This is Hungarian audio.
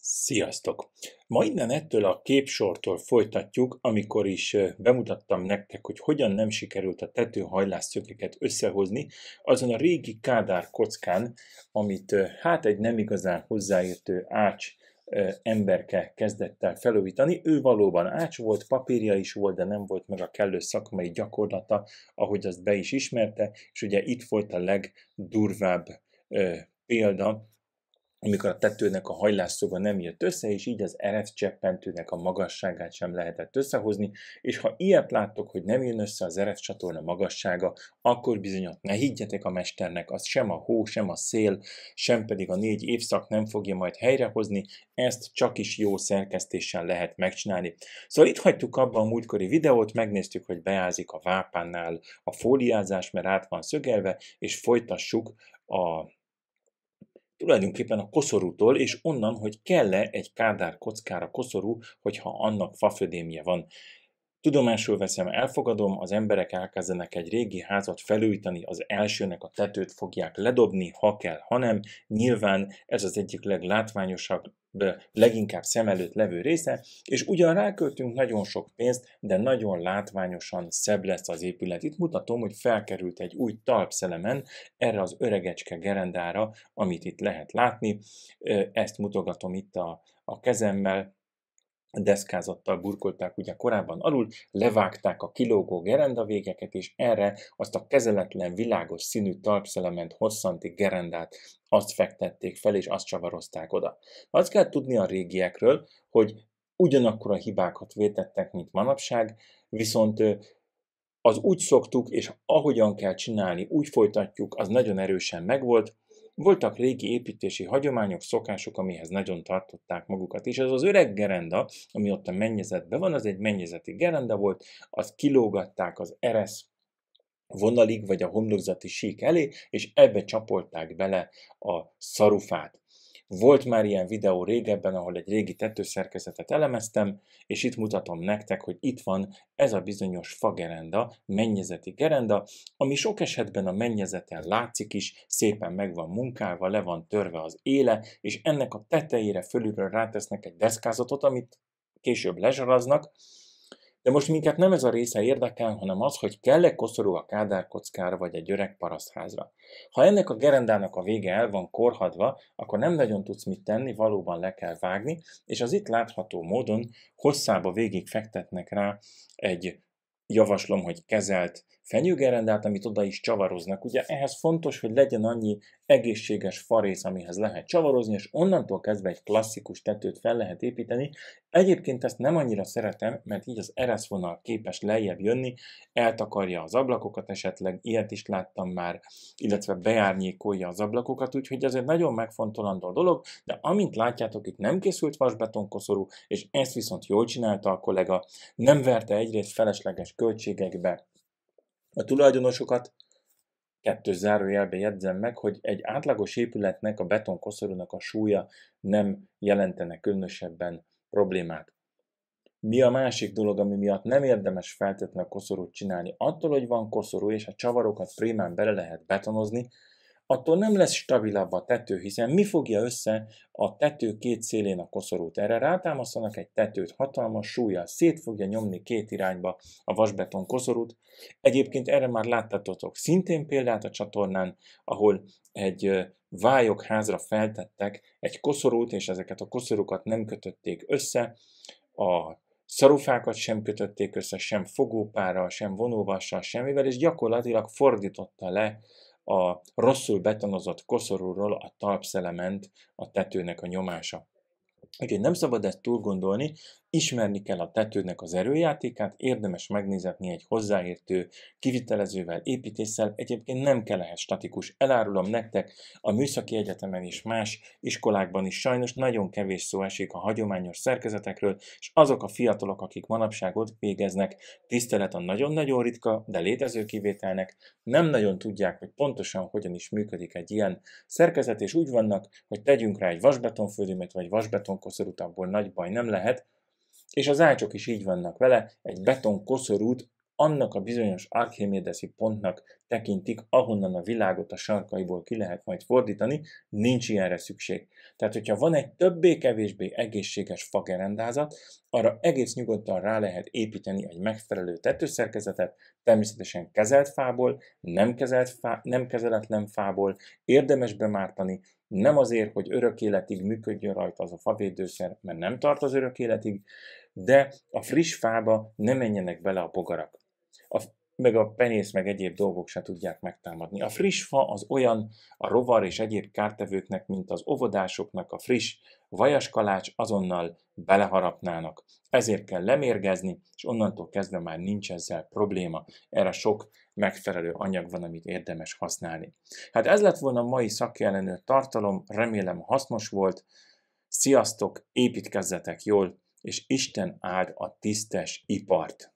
Sziasztok! Ma innen ettől a képsortól folytatjuk, amikor is bemutattam nektek, hogy hogyan nem sikerült a szögeket összehozni azon a régi kádár kockán, amit hát egy nem igazán hozzáértő ács emberke kezdett el felújítani. Ő valóban ács volt, papírja is volt, de nem volt meg a kellő szakmai gyakorlata, ahogy azt be is ismerte, és ugye itt volt a legdurvább példa amikor a tetőnek a hajlásszoga nem jött össze, és így az RF cseppentőnek a magasságát sem lehetett összehozni, és ha ilyet láttok, hogy nem jön össze az RF csatorna magassága, akkor bizony ne higgyetek a mesternek, az sem a hó, sem a szél, sem pedig a négy évszak nem fogja majd helyrehozni, ezt csak is jó szerkesztéssel lehet megcsinálni. Szóval itt hagytuk abba a múltkori videót, megnéztük, hogy beázik a vápánnál a fóliázás, mert át van szögelve, és folytassuk a tulajdonképpen a koszorútól, és onnan, hogy kell-e egy kádár kockára koszorú, hogyha annak fafödémje van. Tudomásul veszem, elfogadom, az emberek elkezdenek egy régi házat felújítani, az elsőnek a tetőt fogják ledobni, ha kell, hanem nyilván ez az egyik leglátványosabb, leginkább szem előtt levő része, és ugyan ráköltünk nagyon sok pénzt, de nagyon látványosan szebb lesz az épület. Itt mutatom, hogy felkerült egy új talpszelemen erre az öregecske gerendára, amit itt lehet látni. Ezt mutogatom itt a, a kezemmel, deszkázattal burkolták ugye korábban alul, levágták a kilógó gerenda végeket, és erre azt a kezeletlen világos színű talpszelement hosszanti gerendát azt fektették fel, és azt csavarozták oda. Azt kell tudni a régiekről, hogy ugyanakkor a hibákat vétettek, mint manapság, viszont az úgy szoktuk, és ahogyan kell csinálni, úgy folytatjuk, az nagyon erősen megvolt, voltak régi építési hagyományok, szokások, amihez nagyon tartották magukat, és ez az öreg gerenda, ami ott a mennyezetben van, az egy mennyezeti gerenda volt, azt kilógatták az eresz vonalig, vagy a homlokzati sík elé, és ebbe csapolták bele a szarufát. Volt már ilyen videó régebben, ahol egy régi tetőszerkezetet elemeztem, és itt mutatom nektek, hogy itt van ez a bizonyos fagerenda, mennyezeti gerenda, ami sok esetben a mennyezeten látszik is, szépen meg van munkálva, le van törve az éle, és ennek a tetejére fölülről rátesznek egy deszkázatot, amit később lezsaraznak, de most minket nem ez a része érdekel, hanem az, hogy kell-e koszorú a Kádár kockára vagy egy öreg parasztházra. Ha ennek a gerendának a vége el van korhadva, akkor nem nagyon tudsz mit tenni, valóban le kell vágni, és az itt látható módon hosszába végig fektetnek rá egy javaslom, hogy kezelt fenyőgerendát, amit oda is csavaroznak. Ugye ehhez fontos, hogy legyen annyi egészséges farész, amihez lehet csavarozni, és onnantól kezdve egy klasszikus tetőt fel lehet építeni. Egyébként ezt nem annyira szeretem, mert így az ereszvonal képes lejjebb jönni, eltakarja az ablakokat esetleg, ilyet is láttam már, illetve beárnyékolja az ablakokat, úgyhogy ez egy nagyon megfontolandó dolog, de amint látjátok, itt nem készült vasbetonkoszorú, és ezt viszont jól csinálta a kollega, nem verte egyrészt felesleges költségekbe a tulajdonosokat, kettő zárójelbe jegyzem meg, hogy egy átlagos épületnek a betonkoszorúnak a súlya nem jelentene különösebben problémát. Mi a másik dolog, ami miatt nem érdemes feltétlenül koszorút csinálni? Attól, hogy van koszorú, és a csavarokat prémán bele lehet betonozni, attól nem lesz stabilabb a tető, hiszen mi fogja össze a tető két szélén a koszorút? Erre rátámasztanak egy tetőt hatalmas súlya, szét fogja nyomni két irányba a vasbeton koszorút. Egyébként erre már láttatotok szintén példát a csatornán, ahol egy házra feltettek egy koszorút, és ezeket a koszorúkat nem kötötték össze, a szarufákat sem kötötték össze, sem fogópárral, sem vonóvassal, semmivel, és gyakorlatilag fordította le a rosszul betonozott koszorúról a talpszelement a tetőnek a nyomása. Úgyhogy nem szabad ezt túl gondolni, Ismerni kell a tetőnek az erőjátékát, érdemes megnézetni egy hozzáértő kivitelezővel, építéssel, egyébként nem kell ehhez statikus. Elárulom nektek, a Műszaki Egyetemen és más iskolákban is sajnos nagyon kevés szó esik a hagyományos szerkezetekről, és azok a fiatalok, akik manapság ott végeznek, tisztelet a nagyon-nagyon ritka, de létező kivételnek, nem nagyon tudják, hogy pontosan hogyan is működik egy ilyen szerkezet, és úgy vannak, hogy tegyünk rá egy vasbetonfődémet vagy vasbetonkoszorút, abból nagy baj nem lehet, és az ácsok is így vannak vele, egy beton koszorút annak a bizonyos Archimédeszi pontnak tekintik, ahonnan a világot a sarkaiból ki lehet majd fordítani, nincs ilyenre szükség. Tehát, hogyha van egy többé-kevésbé egészséges fagerendázat, arra egész nyugodtan rá lehet építeni egy megfelelő tetőszerkezetet, természetesen kezelt fából, nem, kezelt fá, nem kezeletlen fából, érdemes bemártani, nem azért, hogy örök életig működjön rajta az a favédőszer, mert nem tart az örök életig, de a friss fába ne menjenek bele a bogarak a, meg a penész, meg egyéb dolgok se tudják megtámadni. A friss fa az olyan a rovar és egyéb kártevőknek, mint az óvodásoknak a friss vajaskalács azonnal beleharapnának. Ezért kell lemérgezni, és onnantól kezdve már nincs ezzel probléma. Erre sok megfelelő anyag van, amit érdemes használni. Hát ez lett volna a mai szakjelenő tartalom, remélem hasznos volt. Sziasztok, építkezzetek jól, és Isten áld a tisztes ipart!